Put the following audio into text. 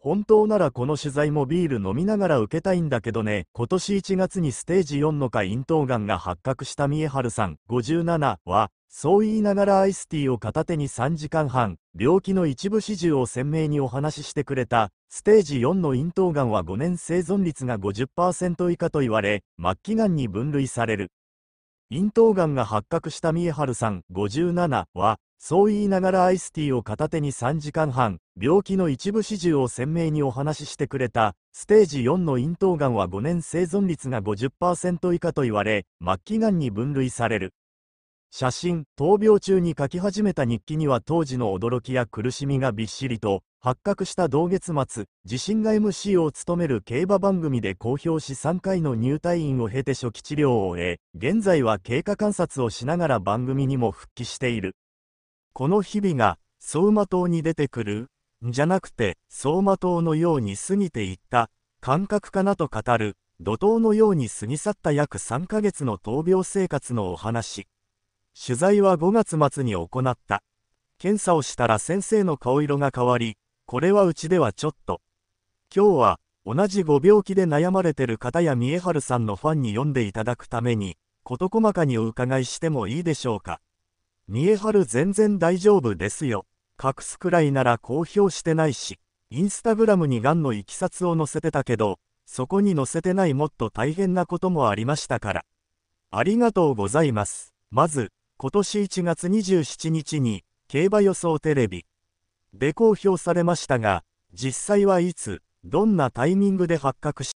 本当ならこの取材もビール飲みながら受けたいんだけどね。今年1月にステージ4の下咽頭がんが発覚した三重春さん57は、そう言いながらアイスティーを片手に3時間半、病気の一部始終を鮮明にお話ししてくれた、ステージ4の咽頭がんは5年生存率が50%以下と言われ、末期がんに分類される。咽頭がんが発覚した三重春さん57は、そう言いながらアイスティーを片手に3時間半、病気の一部始終を鮮明にお話ししてくれた、ステージ4の咽頭がんは5年生存率が50%以下と言われ、末期がんに分類される。写真、闘病中に書き始めた日記には当時の驚きや苦しみがびっしりと、発覚した同月末、自身が MC を務める競馬番組で公表し3回の入退院を経て初期治療を終え、現在は経過観察をしながら番組にも復帰している。この日々が走馬灯に出てくる、んじゃなくて走馬灯のように過ぎていった感覚かなと語る怒涛のように過ぎ去った約3ヶ月の闘病生活のお話取材は5月末に行った検査をしたら先生の顔色が変わりこれはうちではちょっと今日は同じご病気で悩まれてる方や三重春さんのファンに読んでいただくために事細かにお伺いしてもいいでしょうか見えはる全然大丈夫ですよ。隠すくらいなら公表してないし、インスタグラムにがんのいきさつを載せてたけど、そこに載せてないもっと大変なこともありましたから。ありがとうございます。まず、今年1月27日に、競馬予想テレビで公表されましたが、実際はいつ、どんなタイミングで発覚し